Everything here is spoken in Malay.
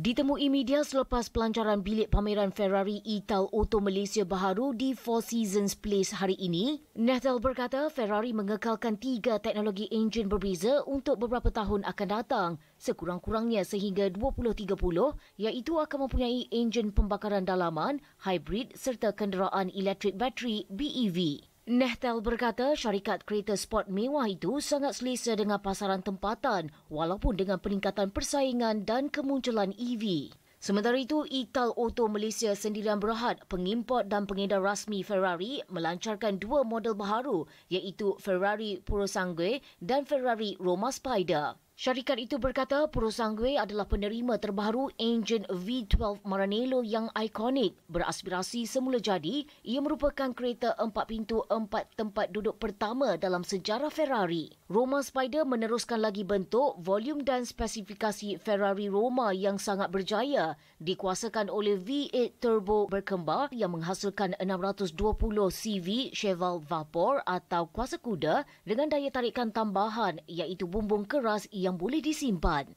Ditemui media selepas pelancaran bilik pameran Ferrari Ital Auto Malaysia Baharu di Four Seasons Place hari ini, Nathal berkata Ferrari mengekalkan tiga teknologi enjin berbeza untuk beberapa tahun akan datang, sekurang-kurangnya sehingga 2030, iaitu akan mempunyai enjin pembakaran dalaman, hybrid serta kenderaan elektrik bateri BEV. Nehtel berkata syarikat kereta sport mewah itu sangat selesa dengan pasaran tempatan walaupun dengan peningkatan persaingan dan kemunculan EV. Sementara itu, Ital Auto Malaysia Sendirian Berhad, pengimport dan pengedar rasmi Ferrari melancarkan dua model baharu iaitu Ferrari Purosangue dan Ferrari Roma Spider. Syarikat itu berkata perusahaan Gui adalah penerima terbaru enjin V12 Maranello yang ikonik. Beraspirasi semula jadi, ia merupakan kereta empat pintu empat tempat duduk pertama dalam sejarah Ferrari. Roma Spider meneruskan lagi bentuk, volum dan spesifikasi Ferrari Roma yang sangat berjaya dikuasakan oleh V8 Turbo berkembar yang menghasilkan 620 CV Cheval Vapor atau kuasa kuda dengan daya tarikan tambahan iaitu bumbung keras yang yang boleh disimpan.